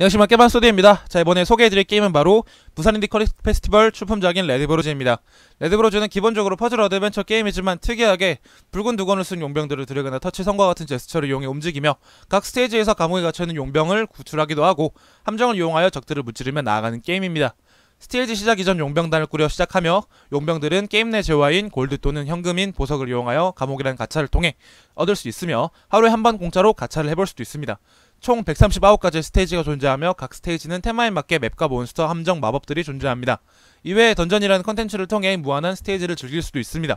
안녕하십니까 네, 깨반소디입니다. 자 이번에 소개해드릴 게임은 바로 부산 인디 커리 페스티벌 출품작인 레드브로즈입니다. 레드브로즈는 기본적으로 퍼즐 어드벤처 게임이지만 특이하게 붉은 두건을 쓴 용병들을 드래그나 터치 선과 같은 제스처를 이용해 움직이며 각 스테이지에서 감옥에 갇혀있는 용병을 구출하기도 하고 함정을 이용하여 적들을 무찌르며 나아가는 게임입니다. 스테이지 시작 이전 용병단을 꾸려 시작하며 용병들은 게임 내 재화인 골드 또는 현금인 보석을 이용하여 감옥이라는 가차를 통해 얻을 수 있으며 하루에 한 번 공짜로 가차를 해볼 수도 있습니다. 총 139가지의 스테이지가 존재하며 각 스테이지는 테마에 맞게 맵과 몬스터, 함정, 마법들이 존재합니다. 이외에 던전이라는 컨텐츠를 통해 무한한 스테이지를 즐길 수도 있습니다.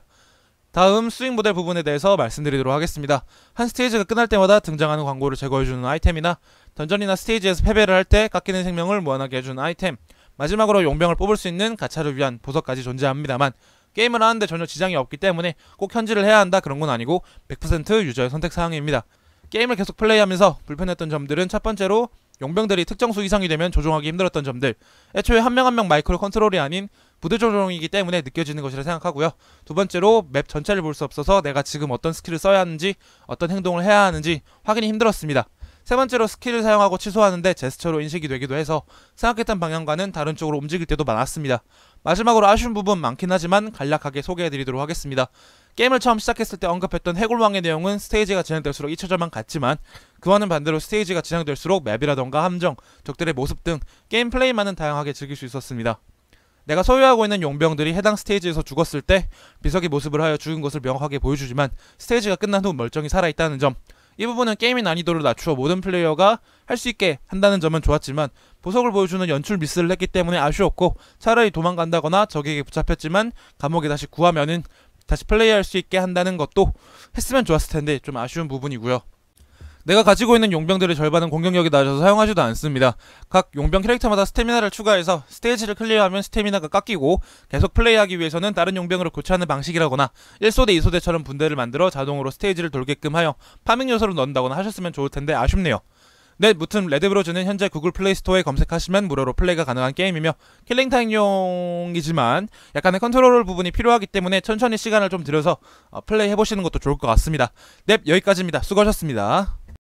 다음 스윙 모델 부분에 대해서 말씀드리도록 하겠습니다. 한 스테이지가 끝날 때마다 등장하는 광고를 제거해주는 아이템이나 던전이나 스테이지에서 패배를 할 때 깎이는 생명을 무한하게 해주는 아이템 마지막으로 용병을 뽑을 수 있는 가차를 위한 보석까지 존재합니다만 게임을 하는데 전혀 지장이 없기 때문에 꼭 현질을 해야 한다 그런 건 아니고 100% 유저의 선택 사항입니다. 게임을 계속 플레이하면서 불편했던 점들은 첫 번째로 용병들이 특정 수 이상이 되면 조종하기 힘들었던 점들 애초에 한 명 한 명 마이크로 컨트롤이 아닌 부대 조종이기 때문에 느껴지는 것이라 생각하고요 두 번째로 맵 전체를 볼 수 없어서 내가 지금 어떤 스킬을 써야 하는지 어떤 행동을 해야 하는지 확인이 힘들었습니다 세 번째로 스킬을 사용하고 취소하는데 제스처로 인식이 되기도 해서 생각했던 방향과는 다른 쪽으로 움직일 때도 많았습니다. 마지막으로 아쉬운 부분 많긴 하지만 간략하게 소개해드리도록 하겠습니다. 게임을 처음 시작했을 때 언급했던 해골왕의 내용은 스테이지가 진행될수록 잊혀져만 갔지만 그와는 반대로 스테이지가 진행될수록 맵이라던가 함정, 적들의 모습 등 게임 플레이만은 다양하게 즐길 수 있었습니다. 내가 소유하고 있는 용병들이 해당 스테이지에서 죽었을 때 비석이 모습을 하여 죽은 것을 명확하게 보여주지만 스테이지가 끝난 후 멀쩡히 살아있다는 점이 부분은 게임의 난이도를 낮추어 모든 플레이어가 할 수 있게 한다는 점은 좋았지만 보석을 보여주는 연출 미스를 했기 때문에 아쉬웠고 차라리 도망간다거나 적에게 붙잡혔지만 감옥에 다시 구하면은 다시 플레이할 수 있게 한다는 것도 했으면 좋았을 텐데 좀 아쉬운 부분이고요. 내가 가지고 있는 용병들의 절반은 공격력이 낮아서 사용하지도 않습니다. 각 용병 캐릭터마다 스태미나를 추가해서 스테이지를 클리어하면 스태미나가 깎이고 계속 플레이하기 위해서는 다른 용병으로 교체하는 방식이라거나 1소대, 2소대처럼 분대를 만들어 자동으로 스테이지를 돌게끔 하여 파밍 요소로 넣는다거나 하셨으면 좋을 텐데 아쉽네요. 네, 무튼 레드브로즈는 현재 구글 플레이스토어에 검색하시면 무료로 플레이가 가능한 게임이며 킬링타임용이지만 약간의 컨트롤 부분이 필요하기 때문에 천천히 시간을 좀 들여서 어, 플레이 해보시는 것도 좋을 것 같습니다. 넵, 여기까지입니다. 수고하셨습니다.